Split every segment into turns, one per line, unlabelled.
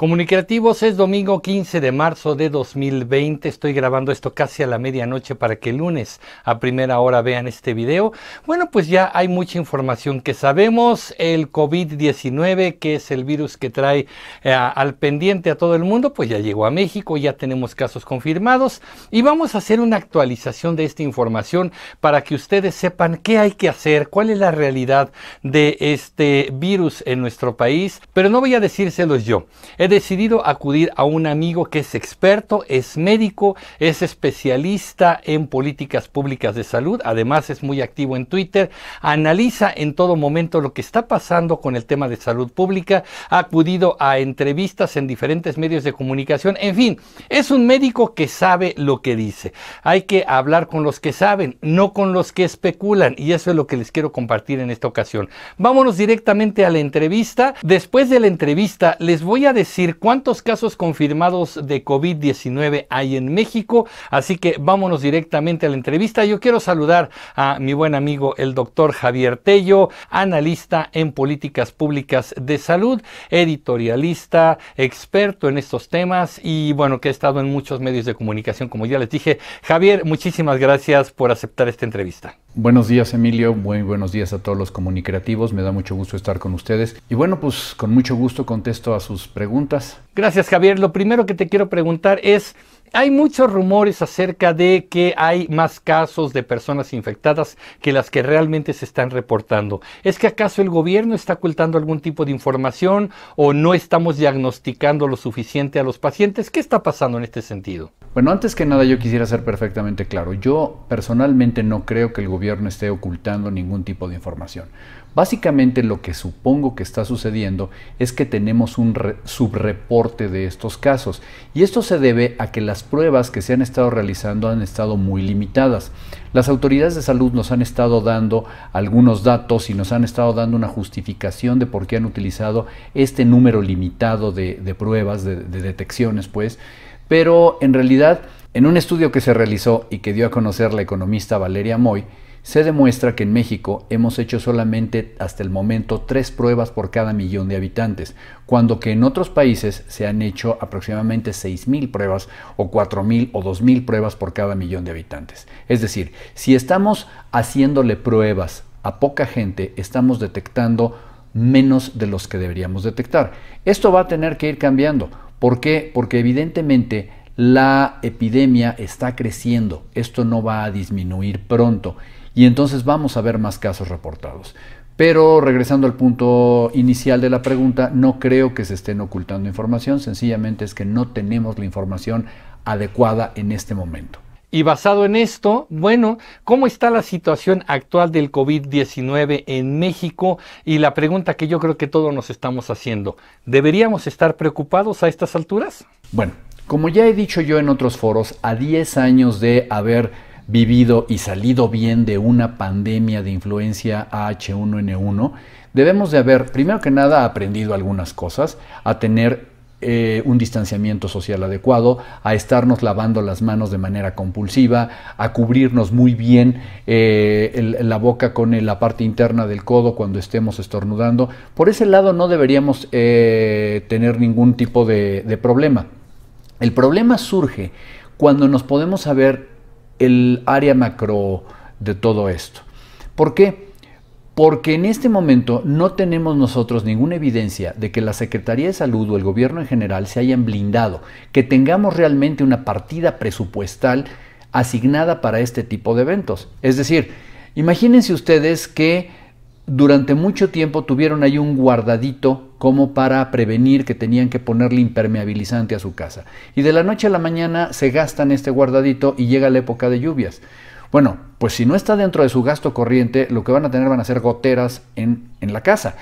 Comunicativos es domingo 15 de marzo de 2020. Estoy grabando esto casi a la medianoche para que el lunes a primera hora vean este video. Bueno, pues ya hay mucha información que sabemos. El COVID-19, que es el virus que trae eh, al pendiente a todo el mundo, pues ya llegó a México, ya tenemos casos confirmados y vamos a hacer una actualización de esta información para que ustedes sepan qué hay que hacer, cuál es la realidad de este virus en nuestro país. Pero no voy a decírselos yo decidido acudir a un amigo que es experto, es médico, es especialista en políticas públicas de salud, además es muy activo en Twitter, analiza en todo momento lo que está pasando con el tema de salud pública, ha acudido a entrevistas en diferentes medios de comunicación, en fin, es un médico que sabe lo que dice. Hay que hablar con los que saben, no con los que especulan, y eso es lo que les quiero compartir en esta ocasión. Vámonos directamente a la entrevista. Después de la entrevista les voy a decir cuántos casos confirmados de COVID-19 hay en México, así que vámonos directamente a la entrevista. Yo quiero saludar a mi buen amigo el doctor Javier Tello, analista en políticas públicas de salud, editorialista, experto en estos temas y bueno, que ha estado en muchos medios de comunicación, como ya les dije. Javier, muchísimas gracias por aceptar esta entrevista.
Buenos días Emilio, muy buenos días a todos los comunicativos, me da mucho gusto estar con ustedes y bueno, pues con mucho gusto contesto a sus preguntas
Gracias Javier. Lo primero que te quiero preguntar es, hay muchos rumores acerca de que hay más casos de personas infectadas que las que realmente se están reportando. ¿Es que acaso el gobierno está ocultando algún tipo de información o no estamos diagnosticando lo suficiente a los pacientes? ¿Qué está pasando en este sentido?
Bueno, antes que nada yo quisiera ser perfectamente claro. Yo personalmente no creo que el gobierno esté ocultando ningún tipo de información. Básicamente lo que supongo que está sucediendo es que tenemos un subreporte de estos casos y esto se debe a que las pruebas que se han estado realizando han estado muy limitadas. Las autoridades de salud nos han estado dando algunos datos y nos han estado dando una justificación de por qué han utilizado este número limitado de, pruebas, de, de detecciones, pues, pero en realidad en un estudio que se realizó y que dio a conocer la economista Valeria Moy, se demuestra que en México hemos hecho solamente hasta el momento tres pruebas por cada millón de habitantes, cuando que en otros países se han hecho aproximadamente 6.000 pruebas o 4.000 o 2.000 pruebas por cada millón de habitantes. Es decir, si estamos haciéndole pruebas a poca gente, estamos detectando menos de los que deberíamos detectar. Esto va a tener que ir cambiando. ¿Por qué? Porque evidentemente la epidemia está creciendo. Esto no va a disminuir pronto y entonces vamos a ver más casos reportados. Pero regresando al punto inicial de la pregunta, no creo que se estén ocultando información, sencillamente es que no tenemos la información adecuada en este momento.
Y basado en esto, bueno, ¿cómo está la situación actual del COVID-19 en México? Y la pregunta que yo creo que todos nos estamos haciendo, ¿deberíamos estar preocupados
a estas alturas? Bueno, como ya he dicho yo en otros foros, a 10 años de haber vivido y salido bien de una pandemia de influencia H1N1, debemos de haber, primero que nada, aprendido algunas cosas, a tener eh, un distanciamiento social adecuado, a estarnos lavando las manos de manera compulsiva, a cubrirnos muy bien eh, la boca con la parte interna del codo cuando estemos estornudando. Por ese lado no deberíamos eh, tener ningún tipo de, de problema. El problema surge cuando nos podemos haber el área macro de todo esto. ¿Por qué? Porque en este momento no tenemos nosotros ninguna evidencia de que la Secretaría de Salud o el gobierno en general se hayan blindado, que tengamos realmente una partida presupuestal asignada para este tipo de eventos. Es decir, imagínense ustedes que durante mucho tiempo tuvieron ahí un guardadito como para prevenir que tenían que ponerle impermeabilizante a su casa. Y de la noche a la mañana se gastan este guardadito y llega la época de lluvias. Bueno, pues si no está dentro de su gasto corriente, lo que van a tener van a ser goteras en, la casa.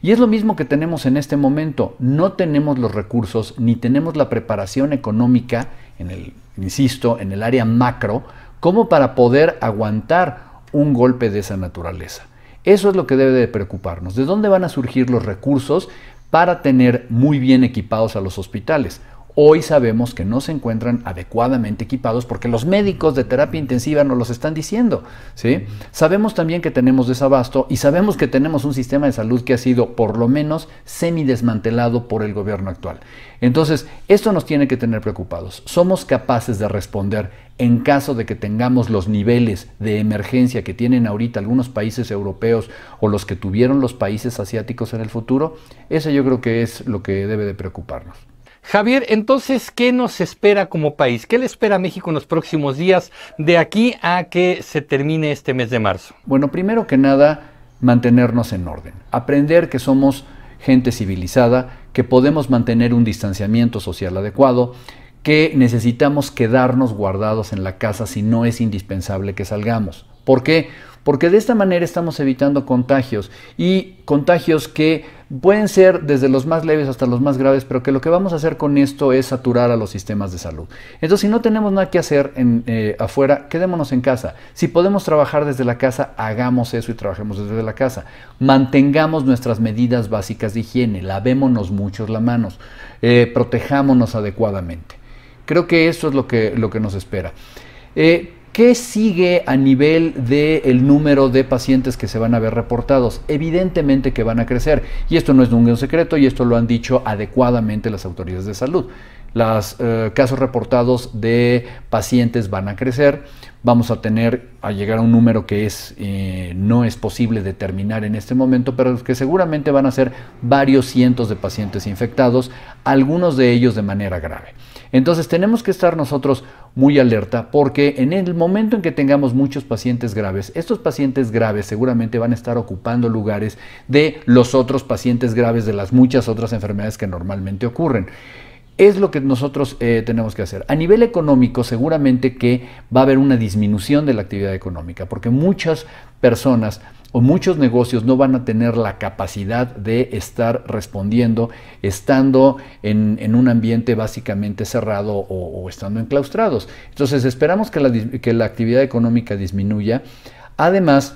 Y es lo mismo que tenemos en este momento. No tenemos los recursos ni tenemos la preparación económica, en el, insisto, en el área macro, como para poder aguantar un golpe de esa naturaleza. Eso es lo que debe de preocuparnos. ¿De dónde van a surgir los recursos para tener muy bien equipados a los hospitales hoy sabemos que no se encuentran adecuadamente equipados porque los médicos de terapia intensiva nos los están diciendo. ¿sí? Sabemos también que tenemos desabasto y sabemos que tenemos un sistema de salud que ha sido por lo menos semidesmantelado por el gobierno actual. Entonces, esto nos tiene que tener preocupados. Somos capaces de responder en caso de que tengamos los niveles de emergencia que tienen ahorita algunos países europeos o los que tuvieron los países asiáticos en el futuro. Eso yo creo que es lo que debe de preocuparnos.
Javier, entonces, ¿qué nos espera como país? ¿Qué le espera a México en los próximos días de aquí a que se termine este mes de marzo?
Bueno, primero que nada, mantenernos en orden, aprender que somos gente civilizada, que podemos mantener un distanciamiento social adecuado, que necesitamos quedarnos guardados en la casa si no es indispensable que salgamos. ¿Por qué? porque de esta manera estamos evitando contagios y contagios que pueden ser desde los más leves hasta los más graves, pero que lo que vamos a hacer con esto es saturar a los sistemas de salud. Entonces, si no tenemos nada que hacer eh, afuera, quedémonos en casa. Si podemos trabajar desde la casa, hagamos eso y trabajemos desde la casa. Mantengamos nuestras medidas básicas de higiene, lavémonos muchos las manos, eh, protejámonos adecuadamente. Creo que eso es lo que, lo que nos espera. Eh, ¿Qué sigue a nivel del número de pacientes que se van a ver reportados? Evidentemente que van a crecer. Y esto no es ningún secreto y esto lo han dicho adecuadamente las autoridades de salud. Los eh, casos reportados de pacientes van a crecer. Vamos a tener a llegar a un número que eh, no es posible determinar en este momento, pero que seguramente van a ser varios cientos de pacientes infectados, algunos de ellos de manera grave. Entonces tenemos que estar nosotros muy alerta porque en el momento en que tengamos muchos pacientes graves, estos pacientes graves seguramente van a estar ocupando lugares de los otros pacientes graves de las muchas otras enfermedades que normalmente ocurren. Es lo que nosotros eh, tenemos que hacer. A nivel económico, seguramente que va a haber una disminución de la actividad económica, porque muchas personas o muchos negocios no van a tener la capacidad de estar respondiendo estando en, un ambiente básicamente cerrado o, estando enclaustrados. Entonces esperamos que la, que la actividad económica disminuya. Además,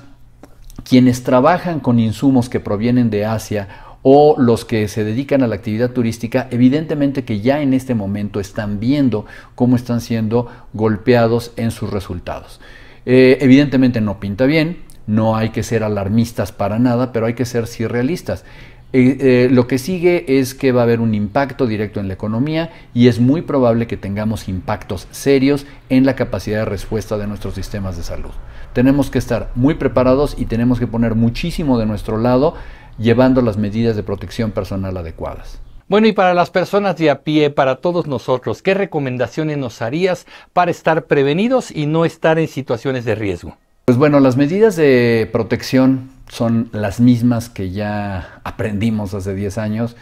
quienes trabajan con insumos que provienen de Asia o los que se dedican a la actividad turística, evidentemente que ya en este momento están viendo cómo están siendo golpeados en sus resultados. Eh, evidentemente no pinta bien, no hay que ser alarmistas para nada, pero hay que ser sí realistas. Eh, eh, lo que sigue es que va a haber un impacto directo en la economía y es muy probable que tengamos impactos serios en la capacidad de respuesta de nuestros sistemas de salud. Tenemos que estar muy preparados y tenemos que poner muchísimo de nuestro lado llevando las medidas de protección personal adecuadas.
Bueno, y para las personas de a pie, para todos nosotros, ¿qué recomendaciones nos harías para estar prevenidos y no estar en situaciones de riesgo?
Pues bueno, las medidas de protección son las mismas que ya aprendimos hace 10 años.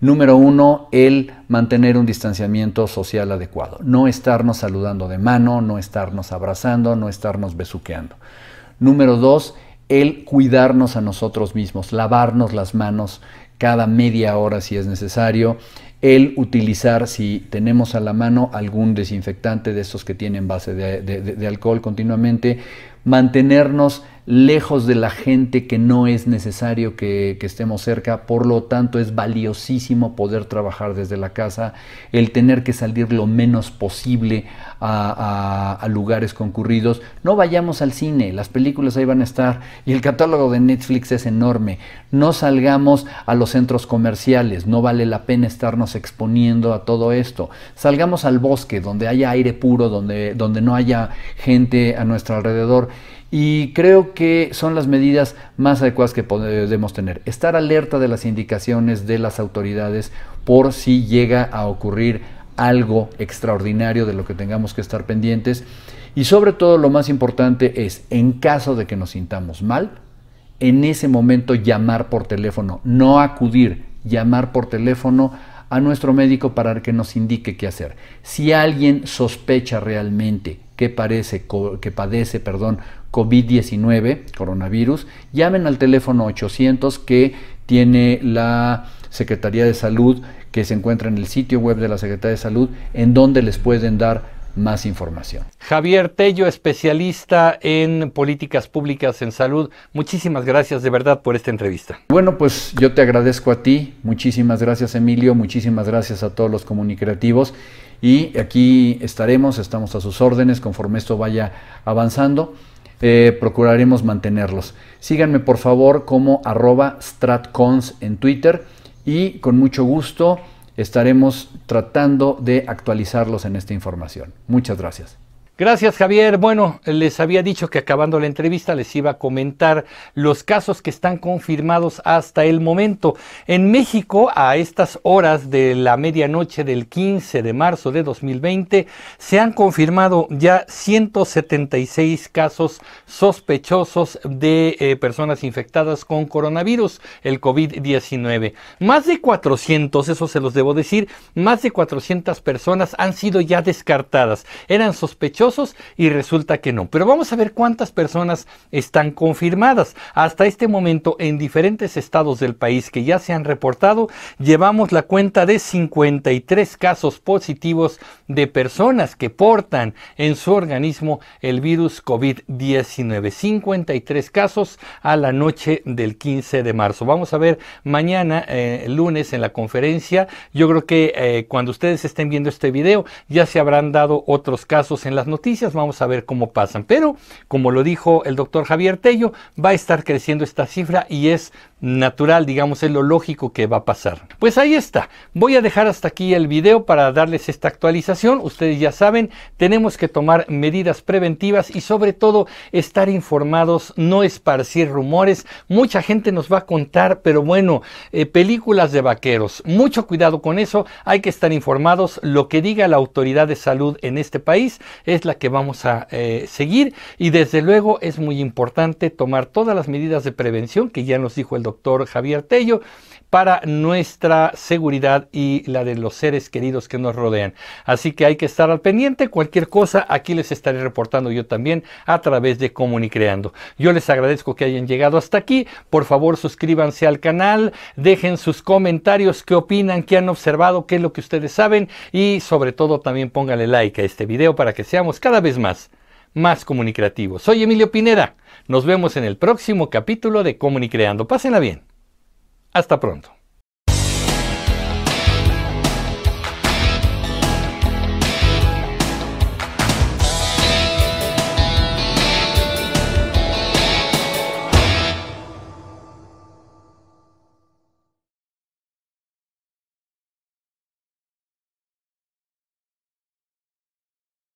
Número uno, el mantener un distanciamiento social adecuado. No estarnos saludando de mano, no estarnos abrazando, no estarnos besuqueando. Número dos, el cuidarnos a nosotros mismos, lavarnos las manos cada media hora si es necesario, el utilizar, si tenemos a la mano, algún desinfectante de estos que tienen base de, de alcohol continuamente, mantenernos lejos de la gente que no es necesario que, estemos cerca, por lo tanto es valiosísimo poder trabajar desde la casa, el tener que salir lo menos posible a, lugares concurridos, no vayamos al cine, las películas ahí van a estar y el catálogo de Netflix es enorme, no salgamos a los centros comerciales, no vale la pena estarnos exponiendo a todo esto, salgamos al bosque donde haya aire puro, donde no haya gente a nuestro alrededor, y creo que son las medidas más adecuadas que podemos tener. Estar alerta de las indicaciones de las autoridades por si llega a ocurrir algo extraordinario de lo que tengamos que estar pendientes. Y sobre todo lo más importante es, en caso de que nos sintamos mal, en ese momento llamar por teléfono, no acudir, llamar por teléfono a nuestro médico para que nos indique qué hacer. Si alguien sospecha realmente que, parece, que padece COVID-19, coronavirus, llamen al teléfono 800 que tiene la Secretaría de Salud, que se encuentra en el sitio web de la Secretaría de Salud, en donde les pueden dar más información.
Javier Tello, especialista en políticas públicas en salud, muchísimas gracias de verdad por esta
entrevista. Bueno, pues yo te agradezco a ti, muchísimas gracias Emilio, muchísimas gracias a todos los comunicativos y aquí estaremos, estamos a sus órdenes conforme esto vaya avanzando. Eh, procuraremos mantenerlos. Síganme por favor como arroba stratcons en Twitter y con mucho gusto estaremos tratando de actualizarlos en esta información. Muchas gracias. Gracias Javier. Bueno,
les había dicho que acabando la entrevista les iba a comentar los casos que están confirmados hasta el momento. En México, a estas horas de la medianoche del 15 de marzo de 2020, se han confirmado ya 176 casos sospechosos de eh, personas infectadas con coronavirus, el COVID-19. Más de 400, eso se los debo decir, más de 400 personas han sido ya descartadas. Eran sospechosos y resulta que no. Pero vamos a ver cuántas personas están confirmadas. Hasta este momento, en diferentes estados del país que ya se han reportado, llevamos la cuenta de 53 casos positivos de personas que portan en su organismo el virus COVID-19. 53 casos a la noche del 15 de marzo. Vamos a ver mañana, el eh, lunes, en la conferencia. Yo creo que eh, cuando ustedes estén viendo este video, ya se habrán dado otros casos en las noticias, vamos a ver cómo pasan. Pero, como lo dijo el doctor Javier Tello, va a estar creciendo esta cifra y es natural, digamos, es lo lógico que va a pasar. Pues ahí está. Voy a dejar hasta aquí el video para darles esta actualización. Ustedes ya saben, tenemos que tomar medidas preventivas y sobre todo estar informados, no esparcir rumores. Mucha gente nos va a contar, pero bueno, eh, películas de vaqueros. Mucho cuidado con eso. Hay que estar informados. Lo que diga la autoridad de salud en este país es la que vamos a eh, seguir y desde luego es muy importante tomar todas las medidas de prevención que ya nos dijo el doctor Javier Tello para nuestra seguridad y la de los seres queridos que nos rodean. Así que hay que estar al pendiente. Cualquier cosa aquí les estaré reportando yo también a través de Comunicreando. Yo les agradezco que hayan llegado hasta aquí. Por favor, suscríbanse al canal, dejen sus comentarios, qué opinan, qué han observado, qué es lo que ustedes saben y sobre todo también pónganle like a este video para que seamos cada vez más más comunicativos. Soy Emilio Pineda. Nos vemos en el próximo capítulo de Comunicreando. Pásenla bien. Hasta pronto.